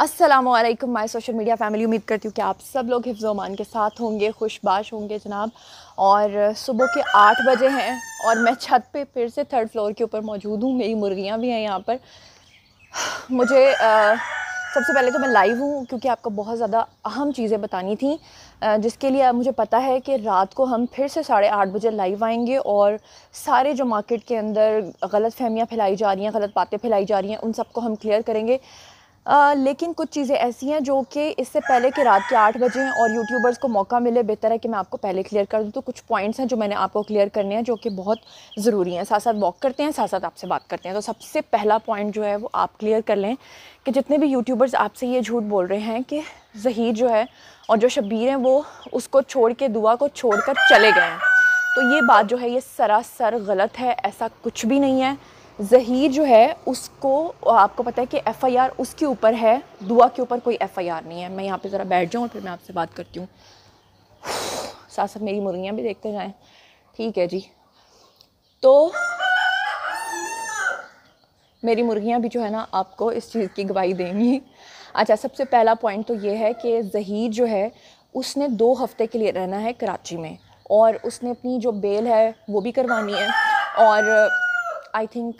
Aslam my social media family उम्मीद करती हूँ कि आप सब लोग हिफ्जोमान के साथ होंगे खुशबाश होंगे जनाब और सुबह के आठ बजे हैं और मैं छत पे फिर से थर्ड फ्लोर के ऊपर मौजूद हूँ मेरी मुर्गियाँ भी हैं यहाँ पर मुझे आ, सबसे पहले तो मैं लाइव हूँ क्योंकि आपको बहुत ज़्यादा अहम चीज़ें बतानी थी जिसके लिए मुझे पता है कि रात को हम फिर से साढ़े आठ बजे लाइव आएंगे और सारे जो मार्केट के अंदर गलत फहमियाँ फैलाई जा रही हैं गलत बातें फैलाई जा रही हैं उन सबको हम क्लियर करेंगे आ, लेकिन कुछ चीज़ें ऐसी हैं जो कि इससे पहले कि रात के आठ बजे हैं और यूट्यूबर्स को मौका मिले बेहतर है कि मैं आपको पहले क्लियर कर दूँ तो कुछ पॉइंट्स हैं जो मैंने आपको क्लियर करने हैं जो कि बहुत ज़रूरी हैं साथ साथ वॉक करते हैं साथ साथ आपसे बात करते हैं तो सबसे पहला पॉइंट जो है वो आप क्लियर कर लें कि जितने भी यूट्यूबर्स आपसे ये झूठ बोल रहे हैं कि जहीर जो है और जो शबीर हैं वो उसको छोड़ के दुआ को छोड़ कर चले गए हैं तो ये बात जो है ये सरासर गलत है ऐसा कुछ भी नहीं है जहीर जो है उसको आपको पता है कि एफआईआर उसके ऊपर है दुआ के ऊपर कोई एफआईआर नहीं है मैं यहाँ पे ज़रा बैठ जाऊँ और फिर मैं आपसे बात करती हूँ साथ साथ मेरी मुर्गियाँ भी देखते जाएँ ठीक है जी तो मेरी मुर्गियाँ भी जो है ना आपको इस चीज़ की गवाही देंगी अच्छा सबसे पहला पॉइंट तो ये है कि जहीर जो है उसने दो हफ्ते के लिए रहना है कराची में और उसने अपनी जो बेल है वो भी करवानी है और आई थिंक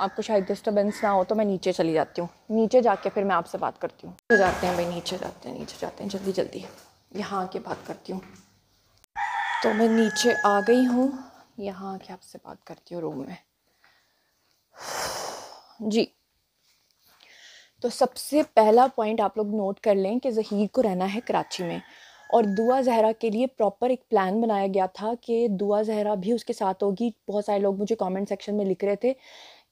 आपको शायद डिस्टर्बेंस ना हो तो मैं नीचे चली जाती हूँ नीचे जाके फिर मैं आपसे बात करती हूँ नीचे जाते हैं भाई नीचे जाते हैं नीचे जाते हैं जल्दी जल्दी यहाँ आके बात करती हूँ तो मैं नीचे आ गई हूँ यहाँ आके आपसे बात करती हूँ रूम में जी तो सबसे पहला पॉइंट आप लोग नोट कर लें कि जहीर को रहना है कराची में और दुआ जहरा के लिए प्रॉपर एक प्लान बनाया गया था कि दुआ जहरा भी उसके साथ होगी बहुत सारे लोग मुझे कमेंट सेक्शन में लिख रहे थे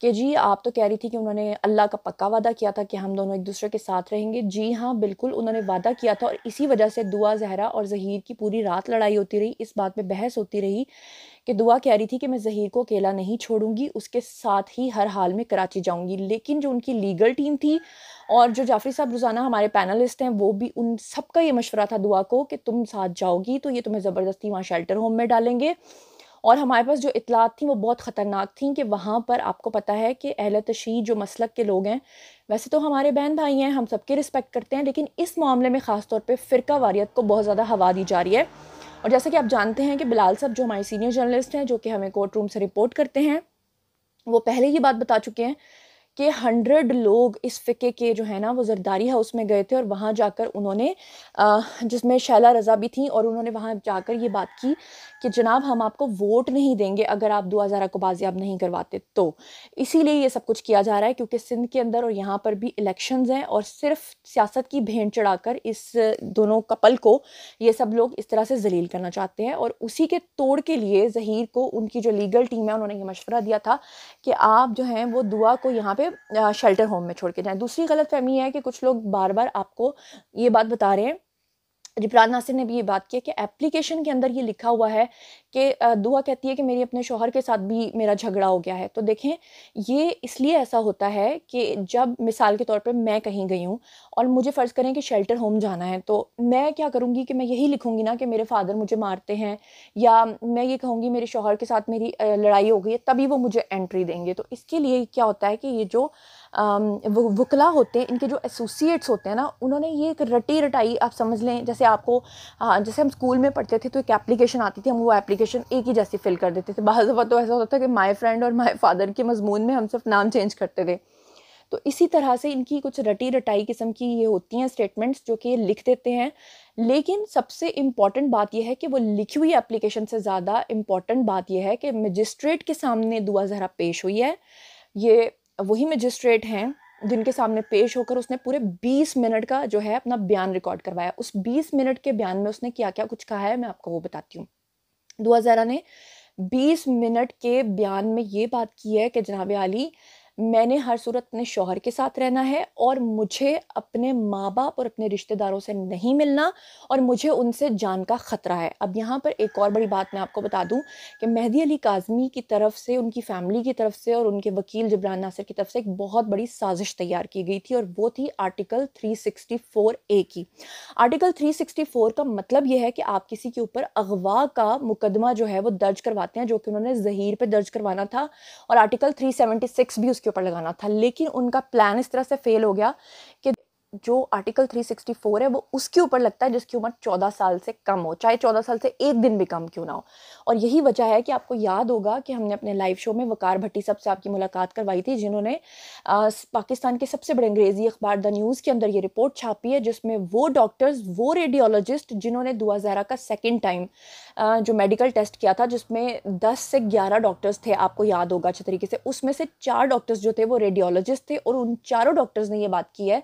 कि जी आप तो कह रही थी कि उन्होंने अल्लाह का पक्का वादा किया था कि हम दोनों एक दूसरे के साथ रहेंगे जी हाँ बिल्कुल उन्होंने वादा किया था और इसी वजह से दुआ जहरा और जहीर की पूरी रात लड़ाई होती रही इस बात में बहस होती रही कि दुआ कह रही थी कि मैं जहीर को अकेला नहीं छोड़ूंगी उसके साथ ही हर हाल में कराची जाऊँगी लेकिन जो उनकी लीगल टीम थी और जो जाफरी साहब रोज़ाना हमारे पैनलिस्ट हैं वो भी उन सबका ये मशवरा था दुआ को कि तुम साथ जाओगी तो ये तुम्हें ज़बरदस्ती वहाँ शेल्टर होम में डालेंगे और हमारे पास जो इतलात थी वो बहुत ख़तरनाक थी कि वहाँ पर आपको पता है कि अहल तशी जो मसलक के लोग हैं वैसे तो हमारे बहन भाई हैं हम सबके रिस्पेक्ट करते हैं लेकिन इस मामले में ख़ास तौर पर फ़िरका वारियत को बहुत ज़्यादा हवा दी जा रही है और जैसा कि आप जानते हैं कि बिलाल साहब जो हमारे सीनियर जर्नलिस्ट हैं जो कि हमें कोर्ट रूम से रिपोर्ट करते हैं वो पहले ही बात बता चुके हैं के हंड्रेड लोग इस फ़िके के जो है ना वो जरदारी हाउस में गए थे और वहाँ जाकर उन्होंने जिसमें शैला रज़ा भी थी और उन्होंने वहाँ जाकर ये बात की कि जनाब हम आपको वोट नहीं देंगे अगर आप दुआ हज़ार को बाजियाब नहीं करवाते तो इसीलिए ये सब कुछ किया जा रहा है क्योंकि सिंध के अंदर और यहाँ पर भी इलेक्शन हैं और सिर्फ सियासत की भेंट चढ़ाकर इस दोनों कपल को ये सब लोग इस तरह से जलील करना चाहते हैं और उसी के तोड़ के लिए जहीर को उनकी जो लीगल टीम है उन्होंने ये मशवरा दिया था कि आप जो हैं वो दुआ को यहाँ पर शेल्टर होम में छोड़ के जाएं दूसरी गलत फहमी है कि कुछ लोग बार बार आपको ये बात बता रहे हैं जिब्रान नासिर ने भी ये बात की है कि एप्लीकेशन के अंदर ये लिखा हुआ है कि दुआ कहती है कि मेरी अपने शोहर के साथ भी मेरा झगड़ा हो गया है तो देखें ये इसलिए ऐसा होता है कि जब मिसाल के तौर पे मैं कहीं गई हूँ और मुझे फ़र्ज़ करें कि शेल्टर होम जाना है तो मैं क्या करूँगी कि मैं यही लिखूँगी ना कि मेरे फादर मुझे मारते हैं या मैं ये कहूँगी मेरे शोहर के साथ मेरी लड़ाई हो गई है तभी वो मुझे एंट्री देंगे तो इसके लिए क्या होता है कि ये जो वकला होते हैं इनके जो एसोसिएट्स होते हैं ना उन्होंने ये एक रटी रटाई आप समझ लें जैसे आपको हाँ, जैसे हम स्कूल में पढ़ते थे तो एक एप्लीकेशन आती थी हम वो एप्लीकेशन एक ही जैसे फ़िल कर देते थे बहुत दफ़ा तो ऐसा होता था कि माई फ्रेंड और माई फादर के मजमून में हम सिर्फ नाम चेंज करते थे तो इसी तरह से इनकी कुछ रटी रटाई किस्म की ये होती हैं स्टेटमेंट्स जो कि ये लिख देते हैं लेकिन सबसे इम्पॉर्टेंट बात यह है कि वो लिखी हुई एप्लीकेशन से ज़्यादा इम्पॉर्टेंट बात यह है कि मजिस्ट्रेट के सामने दुआ ज़रा पेश हुई है ये वही मजिस्ट्रेट हैं जिनके सामने पेश होकर उसने पूरे 20 मिनट का जो है अपना बयान रिकॉर्ड करवाया उस 20 मिनट के बयान में उसने क्या क्या कुछ कहा है मैं आपको वो बताती हूँ दुआ जरा ने 20 मिनट के बयान में ये बात की है कि जनाब अली मैंने हर सूरत अपने शोहर के साथ रहना है और मुझे अपने माँ बाप और अपने रिश्तेदारों से नहीं मिलना और मुझे उनसे जान का ख़तरा है अब यहाँ पर एक और बड़ी बात मैं आपको बता दूँ कि मेहदी अली काजमी की तरफ से उनकी फैमिली की तरफ से और उनके वकील जबरान नासिर की तरफ से एक बहुत बड़ी साजिश तैयार की गई थी और वो थी आर्टिकल थ्री ए की आर्टिकल थ्री का मतलब यह है कि आप किसी के ऊपर अगवा का मुकदमा जो है वो दर्ज करवाते हैं जो कि उन्होंने जहीर पर दर्ज करवाना था और आर्टिकल थ्री भी उसके इसके ऊपर लगाना था लेकिन उनका प्लान इस तरह से फेल हो गया कि जो आर्टिकल 364 है वो उसके ऊपर लगता है जिसकी उम्र 14 साल से कम हो चाहे 14 साल से एक दिन भी कम क्यों ना हो और यही वजह है कि आपको याद होगा कि हमने अपने लाइव शो में वकार भट्टी साहब से आपकी मुलाकात करवाई थी जिन्होंने पाकिस्तान के सबसे बड़े अंग्रेज़ी अखबार द न्यूज़ के अंदर ये रिपोर्ट छापी है जिसमें वो डॉक्टर्स वो रेडियोलॉजिस्ट जिन्होंने दुआ जहरा का सेकेंड टाइम जो मेडिकल टेस्ट किया था जिसमें दस से ग्यारह डॉक्टर्स थे आपको याद होगा अच्छे तरीके से उसमें से चार डॉक्टर्स जो थे वो रेडियोलॉजिस्ट थे और उन चारों डॉक्टर्स ने ये बात की है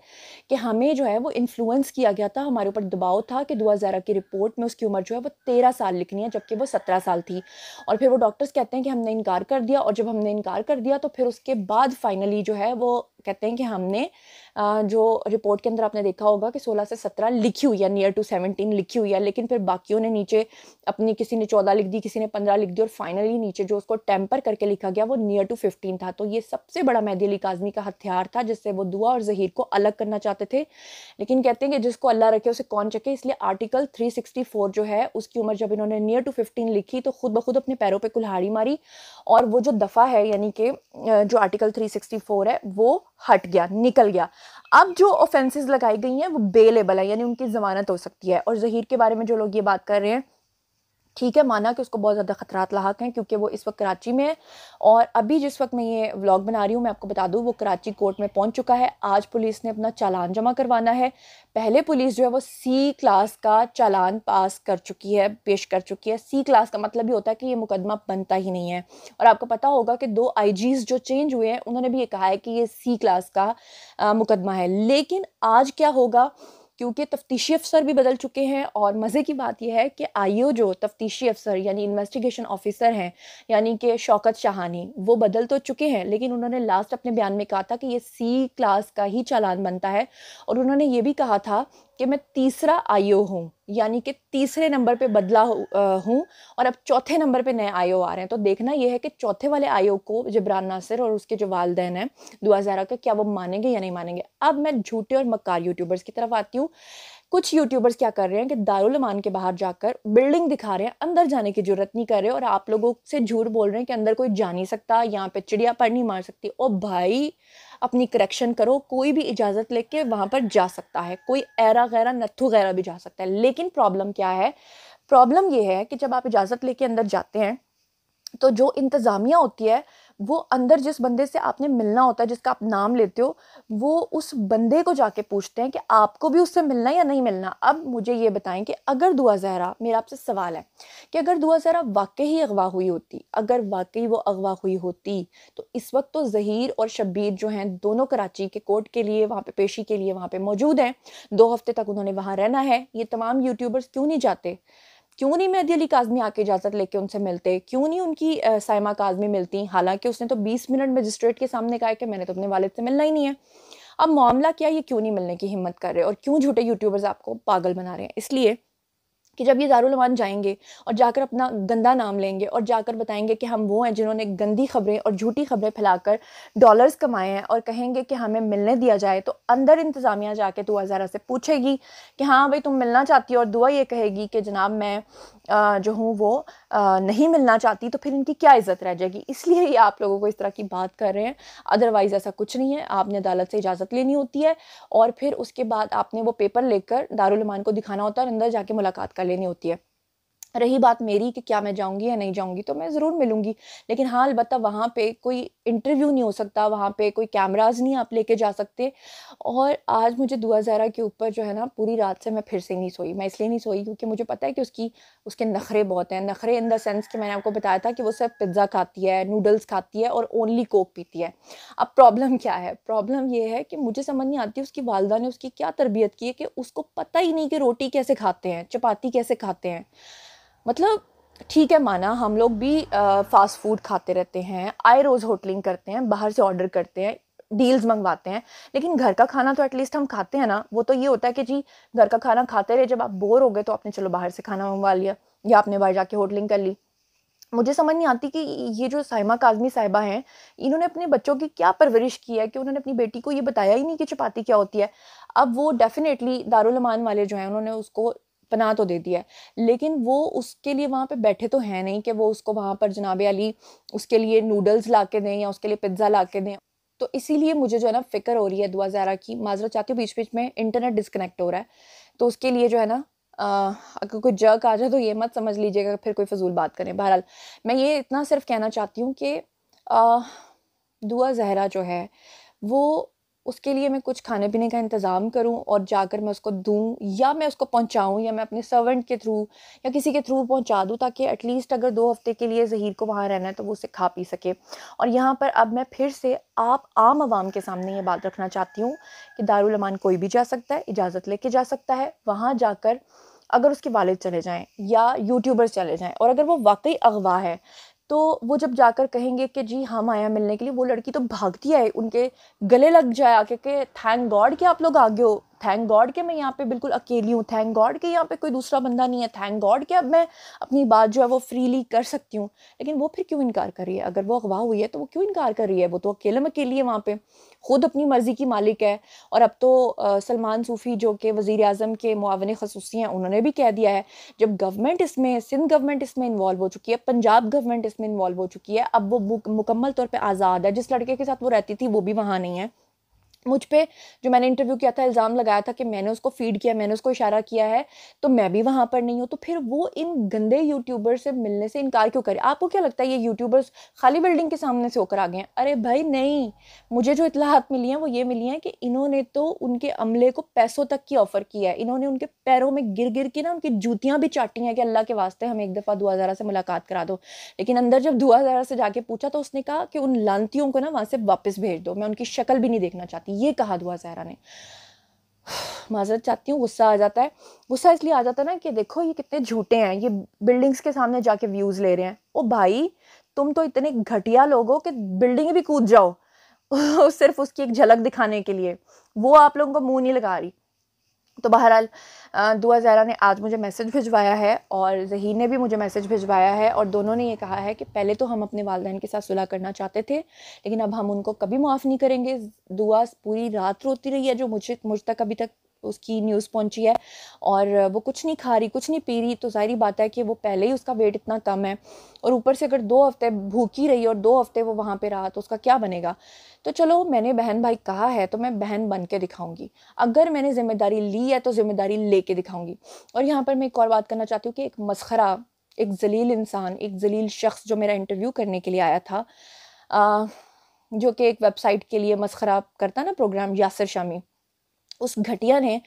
कि हमें जो है वो इन्फ्लुएंस किया गया था हमारे ऊपर दबाव था कि दुआ ज़रा की रिपोर्ट में उसकी उम्र जो है वो तेरह साल लिखनी है जबकि वो सत्रह साल थी और फिर वो डॉक्टर्स कहते हैं कि हमने इनकार कर दिया और जब हमने इनकार कर दिया तो फिर उसके बाद फाइनली जो है वो कहते हैं कि हमने जो रिपोर्ट के अंदर आपने देखा होगा कि 16 से 17 लिखी हुई है नियर टू 17 लिखी हुई है लेकिन फिर बाकियों ने नीचे अपनी किसी ने 14 लिख दी किसी ने 15 लिख दी और फाइनली नीचे जो उसको टेम्पर करके लिखा गया वो नियर टू 15 था तो ये सबसे बड़ा मेहदी अली काजमी का हथियार था जिससे वो दुआ और जहीर को अलग करना चाहते थे लेकिन कहते हैं कि जिसको अल्लाह रखे उसे कौन चके इसलिए आर्टिकल थ्री जो है उसकी उम्र जब इन्होंने नियर टू फिफ्टीन लिखी तो खुद ब खुद अपने पैरों पर कुल्हाड़ी मारी और वो जो दफ़ा है यानी कि जो आर्टिकल 364 है वो हट गया निकल गया अब जो ऑफेंसेस लगाई गई हैं वो बेलेबल है यानी उनकी ज़मानत हो सकती है और जहीर के बारे में जो लोग ये बात कर रहे हैं ठीक है माना कि उसको बहुत ज़्यादा ख़तरात लाक हैं क्योंकि वो इस वक्त कराची में है और अभी जिस वक्त मैं ये व्लॉग बना रही हूँ मैं आपको बता दूँ वो कराची कोर्ट में पहुँच चुका है आज पुलिस ने अपना चालान जमा करवाना है पहले पुलिस जो है वो सी क्लास का चालान पास कर चुकी है पेश कर चुकी है सी क्लास का मतलब ये होता है कि ये मुकदमा बनता ही नहीं है और आपको पता होगा कि दो आई जो चेंज हुए हैं उन्होंने भी ये कहा है कि ये सी क्लास का आ, मुकदमा है लेकिन आज क्या होगा क्योंकि तफ्तीशी अफसर भी बदल चुके हैं और मज़े की बात यह है कि आईओ जो तफ्तीशी अफसर यानी इन्वेस्टिगेशन ऑफिसर हैं यानी कि शौकत शाहानी वो बदल तो चुके हैं लेकिन उन्होंने लास्ट अपने बयान में कहा था कि ये सी क्लास का ही चालान बनता है और उन्होंने ये भी कहा था कि मैं तीसरा आईओ हूँ यानी कि तीसरे नंबर पे बदला हूँ और अब चौथे नंबर पे नए आयो आ रहे हैं तो देखना यह है कि चौथे वाले आयो को जबरान नासिर और उसके जो वालदेन हैं दुआ जहरा के क्या वो मानेंगे या नहीं मानेंगे अब मैं झूठे और मक्कार यूट्यूबर्स की तरफ आती हूँ कुछ यूट्यूबर्स क्या कर रहे हैं कि दारुलमान के बाहर जाकर बिल्डिंग दिखा रहे हैं अंदर जाने की जरूरत नहीं कर रहे और आप लोगों से झूठ बोल रहे हैं कि अंदर कोई जा नहीं सकता यहाँ पे चिड़िया पर नहीं मार सकती ओ भाई अपनी करेक्शन करो कोई भी इजाज़त लेके वहाँ पर जा सकता है कोई ऐरा गैरा नत्थू गैरा भी जा सकता है लेकिन प्रॉब्लम क्या है प्रॉब्लम ये है कि जब आप इजाज़त लेके अंदर जाते हैं तो जो इंतज़ामिया होती है वो अंदर जिस बंदे से आपने मिलना होता है जिसका आप नाम लेते हो वो उस बंदे को जाके पूछते हैं कि आपको भी उससे मिलना या नहीं मिलना अब मुझे ये बताएं कि अगर दुआ जहरा मेरा आपसे सवाल है कि अगर दुआ जहरा वाकई ही अगवा हुई होती अगर वाकई वो अगवा हुई होती तो इस वक्त तो जहीर और शब्बीर जो हैं दोनों कराची के कोर्ट के लिए वहाँ पे पेशी के लिए वहाँ पे मौजूद हैं दो हफ्ते तक उन्होंने वहाँ रहना है ये तमाम यूट्यूबर्स क्यों नहीं जाते क्यों नहीं मेहदी अली काजमी आके इजाज़त लेके उनसे मिलते क्यों नहीं उनकी साइमा काजमी मिलती हालांकि उसने तो 20 मिनट मजिस्ट्रेट के सामने कहा कि मैंने तो अपने वालिद से मिलना ही नहीं है अब मामला क्या ये क्यों नहीं मिलने की हिम्मत कर रहे और क्यों झूठे यूट्यूबर्स आपको पागल बना रहे हैं इसलिए कि जब ये दारुलमान जाएंगे और जाकर अपना गंदा नाम लेंगे और जाकर बताएंगे कि हम वो हैं जिन्होंने गंदी खबरें और झूठी खबरें फैलाकर डॉलर्स कमाए हैं और कहेंगे कि हमें मिलने दिया जाए तो अंदर इंतज़ामिया जाके दुआ ज़रा से पूछेगी कि हाँ भाई तुम मिलना चाहती हो और दुआ ये कहेगी कि जनाब मैं जो हूँ वो नहीं मिलना चाहती तो फिर इनकी क्या इज़्ज़त रह जाएगी इसलिए ही आप लोगों को इस तरह की बात कर रहे हैं अदरवाइज़ ऐसा कुछ नहीं है आपने अदालत से इजाज़त लेनी होती है और फिर उसके बाद आपने वो पेपर लेकर दारुलमान को दिखाना होता है और अंदर जाके मुलाकात कर लेनी होती है रही बात मेरी कि क्या मैं जाऊंगी या नहीं जाऊंगी तो मैं ज़रूर मिलूंगी लेकिन हाँ अलबत्त वहाँ पे कोई इंटरव्यू नहीं हो सकता वहाँ पे कोई कैमराज नहीं आप लेके जा सकते और आज मुझे दुआ ज़रा के ऊपर जो है ना पूरी रात से मैं फिर से नहीं सोई मैं इसलिए नहीं सोई क्योंकि मुझे पता है कि उसकी उसके नखरे बहुत हैं नखरे इन द सेंस कि मैंने आपको बताया था कि वो सिर्फ पिज़्ज़ा खाती है नूडल्स खाती है और ओनली कोक पीती है अब प्रॉब्लम क्या है प्रॉब्लम ये है कि मुझे समझ नहीं आती उसकी वालदा ने उसकी क्या तरबियत की है कि उसको पता ही नहीं कि रोटी कैसे खाते हैं चपाती कैसे खाते हैं मतलब ठीक है माना हम लोग भी फ़ास्ट फूड खाते रहते हैं आए रोज़ होटलिंग करते हैं बाहर से ऑर्डर करते हैं डील्स मंगवाते हैं लेकिन घर का खाना तो एटलीस्ट हम खाते हैं ना वो तो ये होता है कि जी घर का खाना खाते रहे जब आप बोर हो गए तो आपने चलो बाहर से खाना मंगवा लिया या आपने बाहर जाके होटलिंग कर ली मुझे समझ नहीं आती कि ये जो साहिमा काजमी साहिबा हैं इन्होंने अपने बच्चों की क्या परवरिश की है कि उन्होंने अपनी बेटी को ये बताया ही नहीं कि चपाती क्या होती है अब वो डेफिनेटली दारुलमान वाले जो हैं उन्होंने उसको पनाह तो दे दी है लेकिन वो उसके लिए वहाँ पे बैठे तो हैं नहीं कि वो उसको वहाँ पर जनाब अली उसके लिए नूडल्स ला के दें या उसके लिए पिज्ज़ा ला के दें तो इसीलिए मुझे जो है ना फिक्र हो रही है दुआ ज़ारा की माजरा चाहती हूँ बीच बीच में इंटरनेट डिसकनेक्ट हो रहा है तो उसके लिए जो है ना अगर कोई जग आ जाए तो ये मत समझ लीजिएगा फिर कोई फजूल बात करें बहरहाल मैं ये इतना सिर्फ कहना चाहती हूँ कि दुआ जहरा जो है वो उसके लिए मैं कुछ खाने पीने का इंतज़ाम करूं और जाकर मैं उसको दूं या मैं उसको पहुंचाऊं या मैं अपने सर्वेंट के थ्रू या किसी के थ्रू पहुंचा दूं ताकि एटलीस्ट अगर दो हफ्ते के लिए जहीर को वहाँ रहना है तो वो उसे खा पी सके और यहाँ पर अब मैं फिर से आप आम आवाम के सामने ये बात रखना चाहती हूँ कि दारुलमान कोई भी जा सकता है इजाज़त लेके जा सकता है वहाँ जाकर अगर उसके वालिद चले जाएँ या यूट्यूबर्स चले जाएँ और अगर वो वाकई अगवा है तो वो जब जाकर कहेंगे कि जी हम आया मिलने के लिए वो लड़की तो भागती है उनके गले लग जाए आके के थैंक गॉड कि आप लोग आगे हो थैंक गॉड कि मैं यहाँ पे बिल्कुल अकेली हूँ थैंक गॉड कि यहाँ पे कोई दूसरा बंदा नहीं है थैंक गॉड कि अब मैं अपनी बात जो है वो फ्रीली कर सकती हूँ लेकिन वो फिर क्यों इनकार कर रही है अगर वो अगवा हुई है तो वो क्यों इनकार कर रही है वो तो अकेले में अकेली है वहाँ पर ख़ुद अपनी मर्ज़ी की मालिक है और अब तो सलमान सूफ़ी जो कि वज़ी अजम के मुआवन खसूसी हैं उन्होंने भी कह दिया है जब गवर्नमेंट इसमें सिंध गवर्नमेंट इसमें इन्वॉल्व हो चुकी है पंजाब गवर्नमेंट इसमें इन्वॉल्व हो चुकी है अब वो मुकम्मल तौर पर आज़ाद है जिस लड़के के साथ वो रहती थी वो भी वहाँ नहीं है मुझ पर जो मैंने इंटरव्यू किया था इल्ज़ाम लगाया था कि मैंने उसको फीड किया मैंने उसको इशारा किया है तो मैं भी वहाँ पर नहीं हूँ तो फिर वो इन गंदे यूट्यूबर से मिलने से इनकार क्यों करें आपको क्या लगता है ये यूट्यूबर्स खाली बिल्डिंग के सामने से होकर आ गए हैं अरे भाई नहीं मुझे जो इतलाहत मिली हैं वो ये मिली हैं कि इन्होंने तो उनके अमले को पैसों तक की ऑफ़र किया है इन्होंने उनके पैरों में गिर गिर के ना उनकी जूतियाँ भी चाटी हैं कि अल्लाह के वास्ते हमें एक दफ़ा दुआ ज़रा से मुलाकात करा दो लेकिन अंदर जब दुआ ज़रा से जाके पूछा तो उसने कहा कि उन लानतियों को ना वहाँ से वापस भेज दो मैं उनकी शक्ल भी नहीं देखना चाहती ये कहा दुआ जहरा ने माजरत चाहती हूँ गुस्सा आ जाता है गुस्सा इसलिए आ जाता है ना कि देखो ये कितने झूठे हैं ये बिल्डिंग्स के सामने जाके व्यूज़ ले रहे हैं ओ भाई तुम तो इतने घटिया लोग हो कि बिल्डिंग भी कूद जाओ सिर्फ उसकी एक झलक दिखाने के लिए वो आप लोगों को मुंह नहीं लगा रही तो बहरहाल दुआ ज़ारा ने आज मुझे मैसेज भिजवाया है और जहीन ने भी मुझे मैसेज भिजवाया है और दोनों ने ये कहा है कि पहले तो हम अपने वालदेन के साथ सुलह करना चाहते थे लेकिन अब हम उनको कभी माफ़ नहीं करेंगे दुआ पूरी रात रोती रही है जो मुझे मुझ तक अभी तक उसकी न्यूज़ पहुंची है और वो कुछ नहीं खा रही कुछ नहीं पी रही तो जाहिर बात है कि वो पहले ही उसका वेट इतना कम है और ऊपर से अगर दो हफ्ते भूखी रही और दो हफ्ते वो वहाँ पे रहा तो उसका क्या बनेगा तो चलो मैंने बहन भाई कहा है तो मैं बहन बन के दिखाऊंगी अगर मैंने ज़िम्मेदारी ली है तो ज़िम्मेदारी ले के दिखाऊंगी और यहाँ पर मैं एक और बात करना चाहती हूँ कि एक मसखरा एक जलील इंसान एक जलील शख्स जो मेरा इंटरव्यू करने के लिए आया था आ, जो कि एक वेबसाइट के लिए मसखरा करता ना प्रोग्राम यासर शामी उस घटिया ने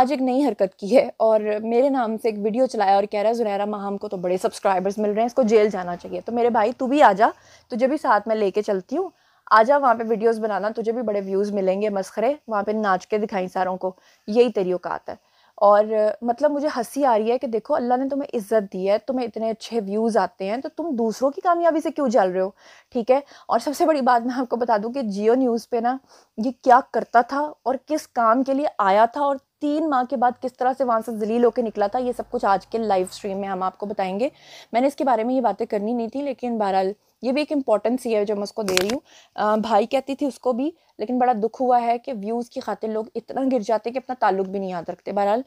आज एक नई हरकत की है और मेरे नाम से एक वीडियो चलाया और कह रहा है जुनैरा माहम को तो बड़े सब्सक्राइबर्स मिल रहे हैं इसको जेल जाना चाहिए तो मेरे भाई तू भी आ जा तुझे भी साथ में लेके चलती हूँ आ जा वहाँ पे वीडियोज़ बनाना तुझे भी बड़े व्यूज़ मिलेंगे मस्खरे वहाँ पे नाच के दिखाई सारों को यही तेरी औकात है और मतलब मुझे हंसी आ रही है कि देखो अल्लाह ने तुम्हें इज़्ज़त दी है तुम्हें इतने अच्छे व्यूज़ आते हैं तो तुम दूसरों की कामयाबी से क्यों जल रहे हो ठीक है और सबसे बड़ी बात मैं आपको बता दूँ कि जियो न्यूज़ पे ना ये क्या करता था और किस काम के लिए आया था और तीन माह के बाद किस तरह से वहाँ से जलील होकर निकला था ये सब कुछ आज के लाइव स्ट्रीम में हम आपको बताएंगे मैंने इसके बारे में ये बातें करनी नहीं थी लेकिन बहरहाल ये भी एक इम्पॉर्टेंस ही है जो मैं उसको दे रही हूँ भाई कहती थी उसको भी लेकिन बड़ा दुख हुआ है कि व्यूज़ की खातिर लोग इतना गिर जाते हैं कि अपना ताल्लुक भी नहीं याद रखते बहरहाल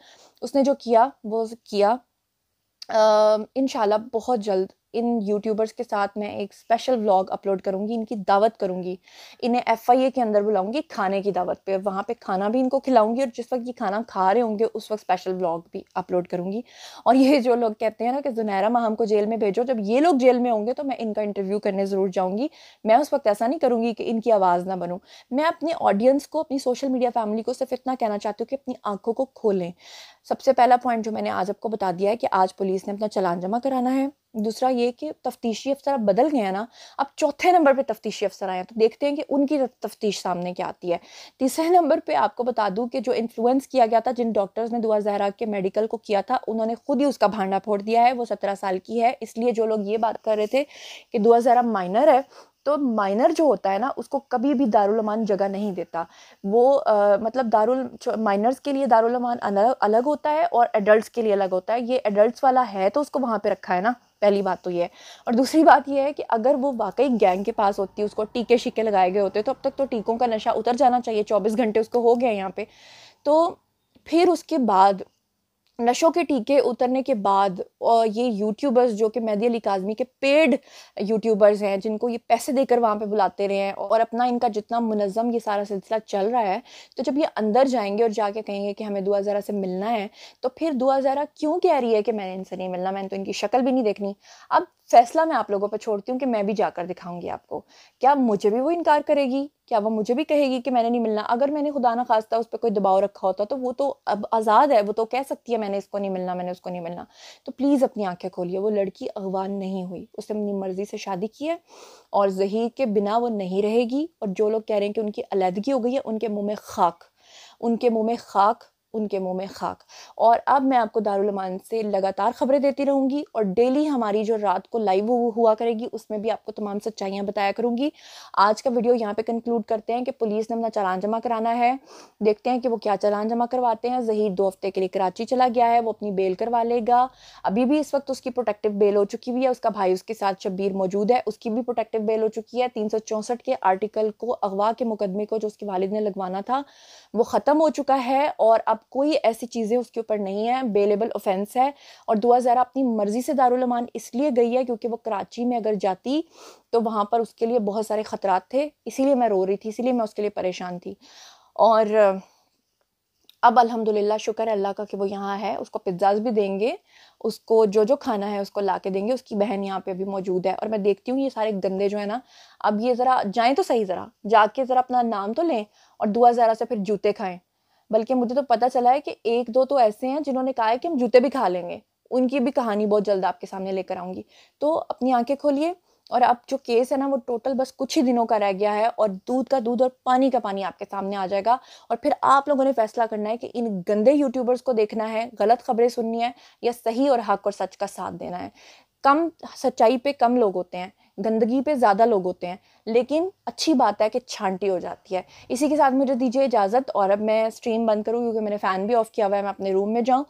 उसने जो किया वो किया इन बहुत जल्द इन यूट्यूबर्स के साथ मैं एक स्पेशल व्लॉग अपलोड करूँगी इनकी दावत करूँगी इन्हें एफ के अंदर बुलाऊंगी खाने की दावत पे वहाँ पे खाना भी इनको खिलाऊँगी और जिस वक्त ये खाना खा रहे होंगे उस वक्त स्पेशल व्लॉग भी अपलोड करूँगी और ये जो लोग कहते हैं ना कि जुनैरा माहम को जेल में भेजो जब ये लोग जेल में होंगे तो मैं इनका इंटरव्यू करने ज़रूर जाऊँगी मैं उस वक्त ऐसा नहीं करूँगी कि इनकी आवाज़ ना बनूँ मैं अपने ऑडियंस को अपनी सोशल मीडिया फैमिली को सिर्फ इतना कहना चाहती हूँ कि अपनी आंखों को खोलें सबसे पहला पॉइंट जो मैंने आज आपको बता दिया है कि आज पुलिस ने अपना चलान जमा कराना है दूसरा ये कि तफ्तीशी अफसर अब बदल गए हैं ना अब चौथे नंबर पे तफ्तीशी अफसर आए हैं तो देखते हैं कि उनकी तफ्तीश सामने क्या आती है तीसरे नंबर पे आपको बता दूं कि जो इन्फ्लुएंस किया गया था जिन डॉक्टर्स ने दुआ जहरा के मेडिकल को किया था उन्होंने खुद ही उसका भांडा फोड़ दिया है वो सत्रह साल की है इसलिए जो लोग ये बात कर रहे थे कि दुआ जहरा माइनर है तो माइनर जो होता है ना उसको कभी भी दारुलमान जगह नहीं देता वो आ, मतलब दारुल माइनर्स के लिए दारुलमान अलग अलग होता है और एडल्ट्स के लिए अलग होता है ये एडल्ट्स वाला है तो उसको वहाँ पे रखा है ना पहली बात तो ये है और दूसरी बात ये है कि अगर वो वाकई गैंग के पास होती है उसको टीके शीके लगाए गए होते तो अब तक तो टीकों का नशा उतर जाना चाहिए चौबीस घंटे उसको हो गया यहाँ पर तो फिर उसके बाद नशों के टीके उतरने के बाद और ये यूट्यूबर्स जो कि मेहदी अली काजमी के पेड यूट्यूबर्स हैं जिनको ये पैसे देकर वहाँ पे बुलाते रहे हैं और अपना इनका जितना मुनज़म ये सारा सिलसिला चल रहा है तो जब ये अंदर जाएंगे और जाके कहेंगे कि हमें दुआ ज़रा से मिलना है तो फिर दुआ ज़रा क्यों कह रही है कि मैंने इनसे नहीं मिलना मैंने तो इनकी शक्ल भी नहीं देखनी अब फैसला मैं आप लोगों पर छोड़ती हूँ कि मैं भी जाकर दिखाऊंगी आपको क्या मुझे भी वो इनकार करेगी क्या वो मुझे भी कहेगी कि मैंने नहीं मिलना अगर मैंने खुदा ना खास्ता उस पर कोई दबाव रखा होता तो वो तो अब आज़ाद है वो तो कह सकती है मैंने इसको नहीं मिलना मैंने उसको नहीं मिलना तो प्लीज़ अपनी आंखें खोलिए वो लड़की अगवान नहीं हुई उसने अपनी मर्ज़ी से शादी की है और जहीर के बिना वो नहीं रहेगी और जो लोग कह रहे हैं कि उनकी अलहदगी हो गई है उनके मुँह में खाक उनके मुँह में खाक उनके मुंह में खाक और अब मैं आपको दारुलमान से लगातार खबरें देती रहूंगी और डेली हमारी जो रात को लाइव हुआ करेगी उसमें भी आपको तमाम सच्चाइयाँ बताया करूँगी आज का वीडियो यहाँ पे कंक्लूड करते हैं कि पुलिस ने अपना चालान जमा कराना है देखते हैं कि वो क्या चालान जमा करवाते हैं जहीर दो हफ्ते के लिए कराची चला गया है वो अपनी बेल करवा लेगा अभी भी इस वक्त उसकी प्रोटेक्टिव बेल हो चुकी हुई है उसका भाई उसके साथ शब्बीर मौजूद है उसकी भी प्रोटेक्टिव बेल हो चुकी है तीन के आर्टिकल को अगवा के मुकदमे को जो उसके वालिद ने लगवाना था वो ख़त्म हो चुका है और अब कोई ऐसी चीज़ें उसके ऊपर नहीं है बेलेबल ऑफेंस है और दुआ ज़रा अपनी मर्ज़ी से दारुलमान इसलिए गई है क्योंकि वो कराची में अगर जाती तो वहाँ पर उसके लिए बहुत सारे ख़तरात थे इसीलिए मैं रो रही थी इसीलिए मैं उसके लिए परेशान थी और अब अल्हम्दुलिल्लाह शुक्र है अल्लाह का कि वो यहाँ है उसको पिज्ज़ाज भी देंगे उसको जो जो खाना है उसको ला के देंगे उसकी बहन यहाँ पे अभी मौजूद है और मैं देखती हूँ ये सारे गंदे जो है ना अब ये ज़रा जाएँ तो सही ज़रा जाके ज़रा अपना नाम तो लें और दुआ ज़रा से फिर जूते खाएँ बल्कि मुझे तो पता चला है कि एक दो तो ऐसे हैं जिन्होंने कहा है कि हम जूते भी खा लेंगे उनकी भी कहानी बहुत जल्द आपके सामने लेकर आऊँगी तो अपनी आंखें खोलिए और अब जो केस है ना वो टोटल बस कुछ ही दिनों का रह गया है और दूध का दूध और पानी का पानी आपके सामने आ जाएगा और फिर आप लोगों ने फैसला करना है कि इन गंदे यूट्यूबर्स को देखना है गलत खबरें सुननी है या सही और हक और सच का साथ देना है कम सच्चाई पे कम लोग होते हैं गंदगी पे ज़्यादा लोग होते हैं लेकिन अच्छी बात है कि छांटी हो जाती है इसी के साथ मुझे दीजिए इजाज़त और अब मैं स्ट्रीम बंद करूँ क्योंकि मैंने फ़ैन भी ऑफ़ किया हुआ है मैं अपने रूम में जाऊँ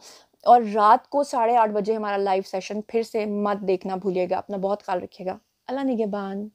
और रात को साढ़े आठ बजे हमारा लाइव सेशन फिर से मत देखना भूलिएगा अपना बहुत ख्याल रखिएगा अल्लाह निगेबान